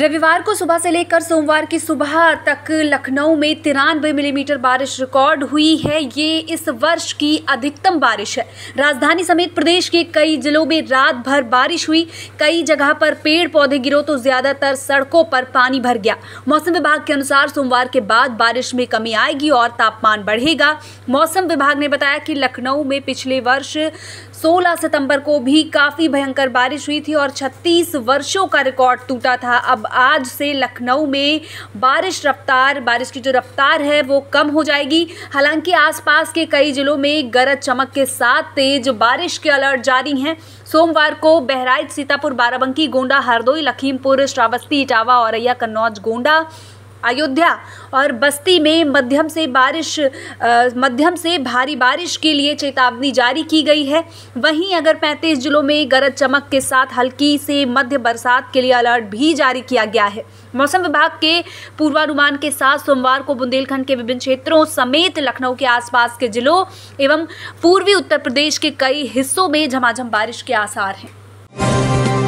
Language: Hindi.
रविवार को सुबह से लेकर सोमवार की सुबह तक लखनऊ में तिरानवे मिलीमीटर बारिश रिकॉर्ड हुई है ये इस वर्ष की अधिकतम बारिश है राजधानी समेत प्रदेश के कई जिलों में रात भर बारिश हुई कई जगह पर पेड़ पौधे गिरो तो ज्यादातर सड़कों पर पानी भर गया मौसम विभाग के अनुसार सोमवार के बाद बारिश में कमी आएगी और तापमान बढ़ेगा मौसम विभाग ने बताया कि लखनऊ में पिछले वर्ष 16 सितंबर को भी काफ़ी भयंकर बारिश हुई थी और 36 वर्षों का रिकॉर्ड टूटा था अब आज से लखनऊ में बारिश रफ्तार बारिश की जो रफ्तार है वो कम हो जाएगी हालांकि आसपास के कई ज़िलों में गरज चमक के साथ तेज बारिश के अलर्ट जारी हैं सोमवार को बहराइच सीतापुर बाराबंकी गोंडा हरदोई लखीमपुर श्रावस्ती इटावा औरैया कन्नौज गोंडा अयोध्या और बस्ती में मध्यम से बारिश मध्यम से भारी बारिश के लिए चेतावनी जारी की गई है वहीं अगर 35 जिलों में गरज चमक के साथ हल्की से मध्य बरसात के लिए अलर्ट भी जारी किया गया है मौसम विभाग के पूर्वानुमान के साथ सोमवार को बुंदेलखंड के विभिन्न क्षेत्रों समेत लखनऊ के आसपास के जिलों एवं पूर्वी उत्तर प्रदेश के कई हिस्सों में झमाझम बारिश के आसार हैं